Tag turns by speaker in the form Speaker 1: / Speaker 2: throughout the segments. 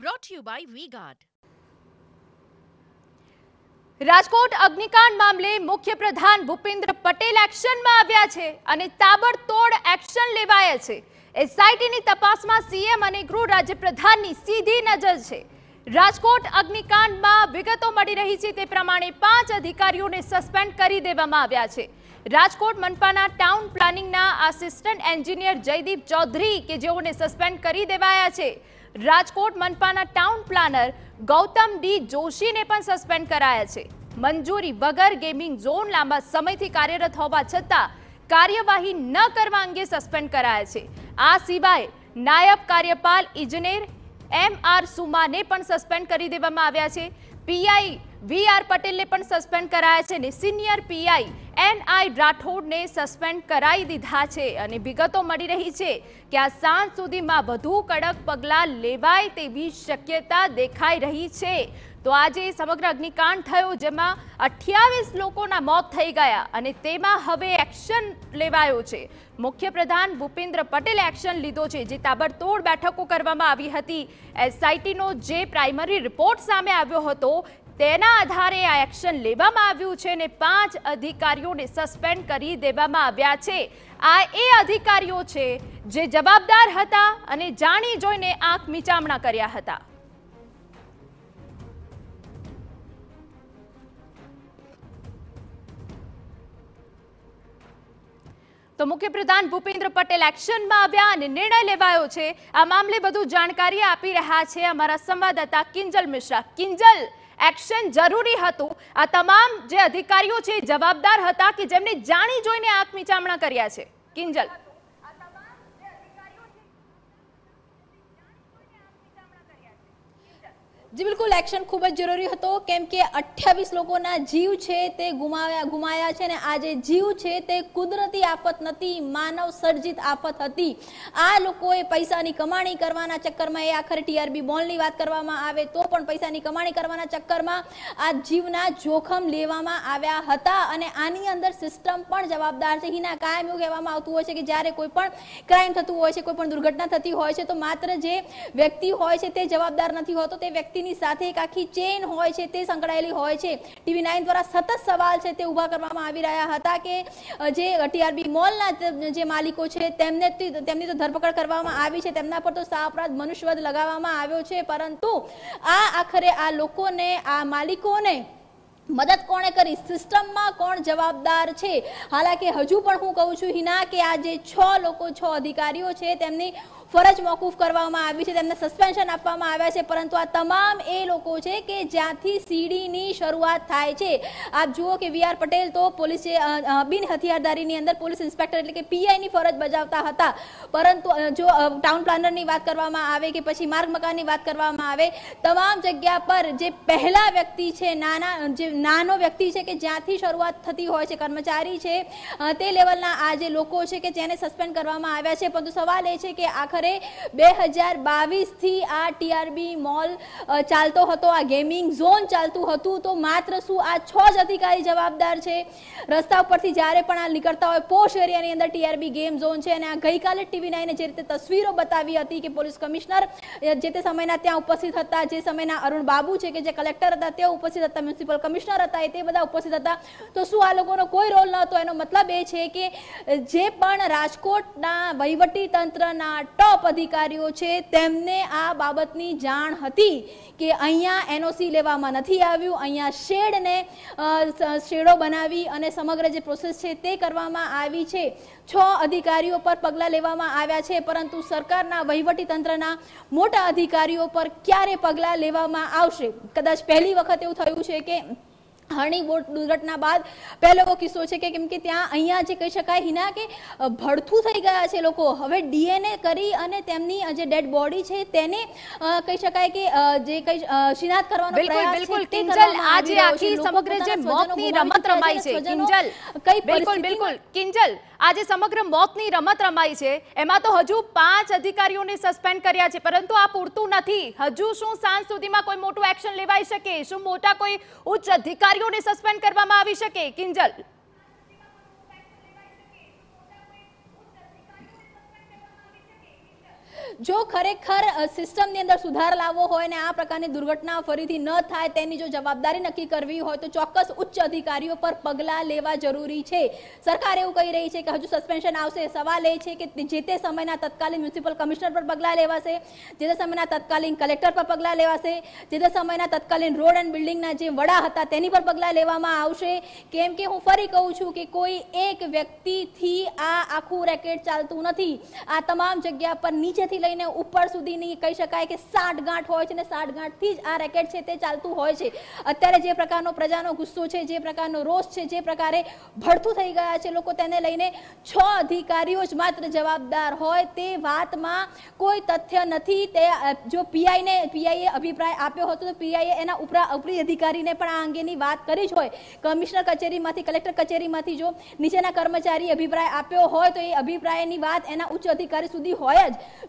Speaker 1: brought to you by VGuard. Rajkot અગ્નિકાંડ મામલે મુખ્યપ્રધાન ભૂપેન્દ્ર પટેલ એક્શનમાં આવ્યા છે અને તાબડતોડ એક્શન લેવાયા છે એસઆઈટીની તપાસમાં સીએમ અને ગૃહ રાજ્યપ્રધાનની સીધી નજર છે રાજકોટ અગ્નિકાંડમાં વિગતો મળી રહી છે તે પ્રમાણે પાંચ અધિકારીઓને સસ્પેન્ડ કરી દેવામાં આવ્યા છે રાજકોટ મનપાના ટાઉન પ્લાનિંગના આસિસ્ટન્ટ એન્જિનિયર જયદીપ ચૌધરી કે જેઓને સસ્પેન્ડ કરી દેવાયા છે રાજકોટ મનપાના ટાઉન પ્લાનર ગૌતમ ડી જોશીને પણ સસ્પેન્ડ કરાયા છે મંજૂરી વગર ગેમિંગ ઝોન લાંબા સમયથી કાર્યરત હોવા છતાં કાર્યવાહી ન કરવા અંગે સસ્પેન્ડ કરાયા છે આ સિવાય નાયબ કાર્યપાલ ઇજનેર એમ આર સુમાને પણ સસ્પેન્ડ કરી દેવામાં આવ્યા છે પીઆઈ વીઆર પટેલને પણ સસ્પેન્ડ કરાયા છે ને સિનિયર પીઆઈ એન આઈ રાઠોડને સસ્પેન્ડ કરાવી દીધા છે અને વિગતો મળી રહી છે કે આ સાંજ સુધીમાં વધુ કડક પગલાં લેવાય તેવી શક્યતા દેખાઈ રહી છે તો આજે સમગ્ર અગ્નિકાંડ થયો જેમાં અઠ્યાવીસ લોકોના મોત થઈ ગયા અને તેમાં હવે એક્શન લેવાયો છે મુખ્યપ્રધાન ભૂપેન્દ્ર પટેલે એક્શન લીધો છે જે તાબડતોડ બેઠકો કરવામાં આવી હતી એસઆઈટીનો જે પ્રાઇમરી રિપોર્ટ સામે આવ્યો હતો તેના આધારે આ એક્શન લેવામાં આવ્યું છે અને પાંચ અધિકારીઓને સસ્પેન્ડ કરી દેવામાં આવ્યા છે આ એ અધિકારીઓ છે જે જવાબદાર હતા અને જાણી જોઈને આંખ મિચામણા કર્યા હતા તો મુખ્યપ્રધાન ભૂપેન્દ્ર પટેલ એક્શનમાં આવ્યા અને નિર્ણય લેવાયો છે આ મામલે બધું જાણકારી આપી રહ્યા છે અમારા સંવાદદાતા કિંજલ મિશ્રા કિંજલ એક્શન જરૂરી હતું આ તમામ જે અધિકારીઓ છે જવાબદાર હતા કે જેમને જાણી જોઈને આંખ મિચામણા કર્યા છે કિંજલ
Speaker 2: જી બિલકુલ એક્શન ખૂબ જ જરૂરી હતો કેમ કે અઠ્યાવીસ લોકોના જીવ છે તે ગુમાવ્યા ગુમાયા છે ને આ જે જીવ છે તે કુદરતી આફત નથી માનવ સર્જિત આફત હતી આ લોકોએ પૈસાની કમાણી કરવાના ચક્કરમાં એ આખરે ટીઆરબી બોલની વાત કરવામાં આવે તો પણ પૈસાની કમાણી કરવાના ચક્કરમાં આ જીવના જોખમ લેવામાં આવ્યા હતા અને આની અંદર સિસ્ટમ પણ જવાબદાર છે હિના કાયમ એવું કહેવામાં આવતું હોય છે કે જ્યારે કોઈ પણ ક્રાઇમ થતું હોય છે કોઈ પણ દુર્ઘટના થતી હોય છે તો માત્ર જે વ્યક્તિ હોય છે તે જવાબદાર નથી હોતો તે વ્યક્તિ ટીવીની સાથે એક આખી ચેન હોય છે તે સંકળાયેલી હોય છે ટીવી નાઇન દ્વારા સતત સવાલ છે તે ઊભા કરવામાં આવી રહ્યા હતા કે જે ટીઆરબી મોલના જે માલિકો છે તેમને તેમની તો ધરપકડ કરવામાં આવી છે તેમના પર તો સાપરાધ મનુષ્યવધ લગાવવામાં આવ્યો છે પરંતુ આ આખરે આ લોકોને આ માલિકોને મદદ કોણે કરી સિસ્ટમમાં કોણ જવાબદાર છે હાલાકી હજુ પણ હું કહું છું હિના કે આ જે છ લોકો છ અધિકારીઓ છે તેમની ફરજ મોકૂફ કરવામાં આવી છે તેમને સસ્પેન્શન આપવામાં આવ્યા છે પરંતુ આ તમામ એ લોકો છે કે જ્યાંથી સીડીની શરૂઆત થાય છે આપ જુઓ કે વી આર પટેલ તો પોલીસ બિન હથિયારદારીની અંદર પોલીસ ઇન્સ્પેક્ટર એટલે કે પીઆઈની ફરજ બજાવતા હતા પરંતુ જો ટાઉન પ્લાનરની વાત કરવામાં આવે કે પછી માર્ગ મકાનની વાત કરવામાં આવે તમામ જગ્યા પર જે પહેલા વ્યક્તિ છે નાના જે નાનો વ્યક્તિ છે કે જ્યાંથી શરૂઆત થતી હોય છે કર્મચારી છે તે લેવલના આ જે લોકો છે કે જેને સસ્પેન્ડ કરવામાં આવ્યા છે પરંતુ સવાલ એ છે કે આખરે ત્યારે બે હજાર બાવીસથી આ ટીઆરબી મોલ ચાલતો હતો આ ગેમિંગ ઝોન ચાલતું હતું તો માત્ર શું આ છ જ અધિકારી જવાબદાર છે રસ્તા ઉપરથી જ્યારે પણ આ નીકળતા હોય પોશ એરિયાની અંદર ટીઆરબી ગેમ ઝોન છે અને આ ગઈકાલે ટીવી નાઈને જે રીતે તસવીરો બતાવી હતી કે પોલીસ કમિશનર જે તે સમયના ત્યાં ઉપસ્થિત હતા જે સમયના અરુણ બાબુ છે કે જે કલેક્ટર હતા તે ઉપસ્થિત હતા મ્યુનિસિપલ કમિશનર હતા એ તે બધા ઉપસ્થિત હતા તો શું આ લોકોનો કોઈ રોલ ન હતો એનો મતલબ એ છે કે જે પણ રાજકોટના વહીવટી તંત્રના ટોપ અધિકારીઓ છે તેમને આ બાબતની જાણ હતી કે અહીંયા એનઓસી લેવામાં નથી આવ્યું અહીંયા શેડને શેડો બનાવી અને સમગ્ર જે પ્રોસેસ છે તે કરવામાં આવી છે છ અધિકારીઓ પર પગલાં લેવામાં આવ્યા છે પરંતુ સરકારના વહીવટીતંત્રના મોટા અધિકારીઓ પર ક્યારે પગલાં લેવામાં આવશે કદાચ પહેલી વખત એવું થયું છે કે હરણી બોટ દુર્ઘટના બાદ પહેલો કિસ્સો છે કે કેમ ત્યાં અહીંયા જે કહી શકાય હિના કે ભડથું થઈ ગયા છે લોકો હવે ડીએનએ કરી અને તેમની જે ડેડ બોડી છે તેને કહી શકાય કે
Speaker 1: જે કઈ શિનાત કરવાનો પ્રયાસ બિલકુલ કિંજલ આજે આખી સમગ્ર જે મોતની રમત રમાઈ છે કિંજલ કઈ બિલકુલ બિલકુલ કિંજલ આજે સમગ્ર મોતની રમત રમાઈ છે એમાં તો હજુ પાંચ અધિકારીઓને સસ્પેન્ડ કર્યા છે પરંતુ આ પૂરતું નથી હજુ શું સાંજ સુધીમાં કોઈ મોટું એક્શન લેવાઈ શકે શું મોટા કોઈ ઉચ્ચ અધિકારી અધિકારીઓને સસ્પેન્ડ કરવામાં આવી શકે કિંજલ
Speaker 2: જો ખરેખર સિસ્ટમની અંદર સુધાર લાવવો હોય ને આ પ્રકારની દુર્ઘટના ફરીથી ન થાય તેની જો જવાબદારી નક્કી કરવી હોય તો ચોક્કસ ઉચ્ચ અધિકારીઓ પર પગલાં લેવા જરૂરી છે સરકાર એવું કહી રહી છે કે હજુ સસ્પેન્શન આવશે સવાલ એ છે કે જે તે સમયના તત્કાલીન મ્યુનિસિપલ કમિશનર પર પગલાં લેવાશે જે તે સમયના તત્કાલીન કલેક્ટર પર પગલાં લેવાશે જે તે સમયના તત્કાલીન રોડ એન્ડ બિલ્ડિંગના જે વડા હતા તેની પર પગલાં લેવામાં આવશે કેમ કે હું ફરી કહું છું કે કોઈ એક વ્યક્તિથી આ આખું રેકેટ ચાલતું નથી આ તમામ જગ્યા પર નીચેથી લઈને ઉપર સુધીની કહી શકાય કે સાઠ ગાંઠ હોય છે અને ગાંઠથી જ આ રેકેટ છે તે ચાલતું હોય છે અત્યારે જે પ્રકારનો પ્રજાનો ગુસ્સો છે જે પ્રકારનો રોષ છે જે પ્રકારે ભડથું થઈ ગયા છે લોકો તેને લઈને છ અધિકારીઓ જ માત્ર જવાબદાર હોય તે વાતમાં કોઈ તથ્ય નથી તે જો પીઆઈને પીઆઈએ અભિપ્રાય આપ્યો હતો તો પીઆઈએ એના ઉપરા ઉપરી અધિકારીને પણ આ અંગેની વાત કરી જ હોય કમિશનર કચેરીમાંથી કલેક્ટર કચેરીમાંથી જો નીચેના કર્મચારી અભિપ્રાય આપ્યો હોય તો એ અભિપ્રાયની વાત એના ઉચ્ચ અધિકારી સુધી હોય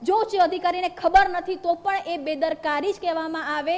Speaker 2: જ જો ઉચ્ચ અધિકારીને ખબર નથી તો પણ એ બેદરકારી જ કહેવામાં આવે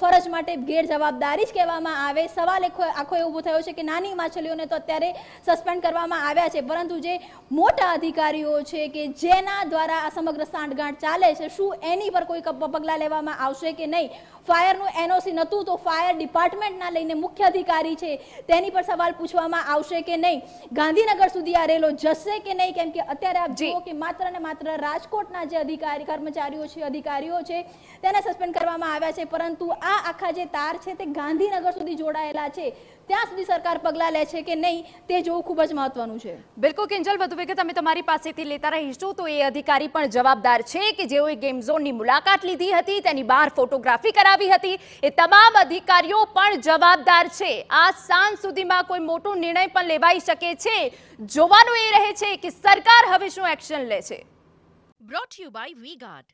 Speaker 2: ફરજ માટે ગેરજવાબદારી જ કહેવામાં આવે સવાલ આખો એવું થયો છે કે નાની માછલીઓને તો અત્યારે સસ્પેન્ડ કરવામાં આવ્યા છે પરંતુ જે મોટા અધિકારીઓ છે કે જેના દ્વારા આ સમગ્ર સાંઠગાંઠ ચાલે છે શું એની પર કોઈ પગલાં લેવામાં આવશે કે નહીં ફાયરનું એનઓસી નહોતું તો ફાયર ડિપાર્ટમેન્ટના લઈને મુખ્ય અધિકારી છે તેની પર સવાલ પૂછવામાં આવશે કે નહીં ગાંધીનગર સુધી આ રેલો જશે કે નહીં કેમ કે અત્યારે આપ જુઓ કે માત્ર ને માત્ર રાજકોટના જે અધિકારી અધિકારી કર્મચારીઓ છે અધિકારીઓ છે તેને સસ્પેન્ડ કરવામાં આવ્યા છે પરંતુ આ આખા જે તાર છે તે ગાંધીનગર સુધી જોડાયેલા છે ત્યાં સુધી સરકાર
Speaker 1: પગલાં લે છે કે નહીં તે જોવું ખૂબ જ મહત્વનું છે બિલકુલ કિંજલ વધુ વિગત અમે તમારી પાસેથી લેતા રહીશું તો એ અધિકારી પણ જવાબદાર છે કે જેઓએ ગેમ ઝોનની મુલાકાત લીધી હતી તેની બહાર ફોટોગ્રાફી કરાવી હતી એ તમામ અધિકારીઓ પણ જવાબદાર છે આ સાંજ સુધીમાં કોઈ મોટો નિર્ણય પણ લેવાઈ શકે છે જોવાનું એ રહે છે કે સરકાર હવે શું એક્શન લે છે Brought to you by WeGuard.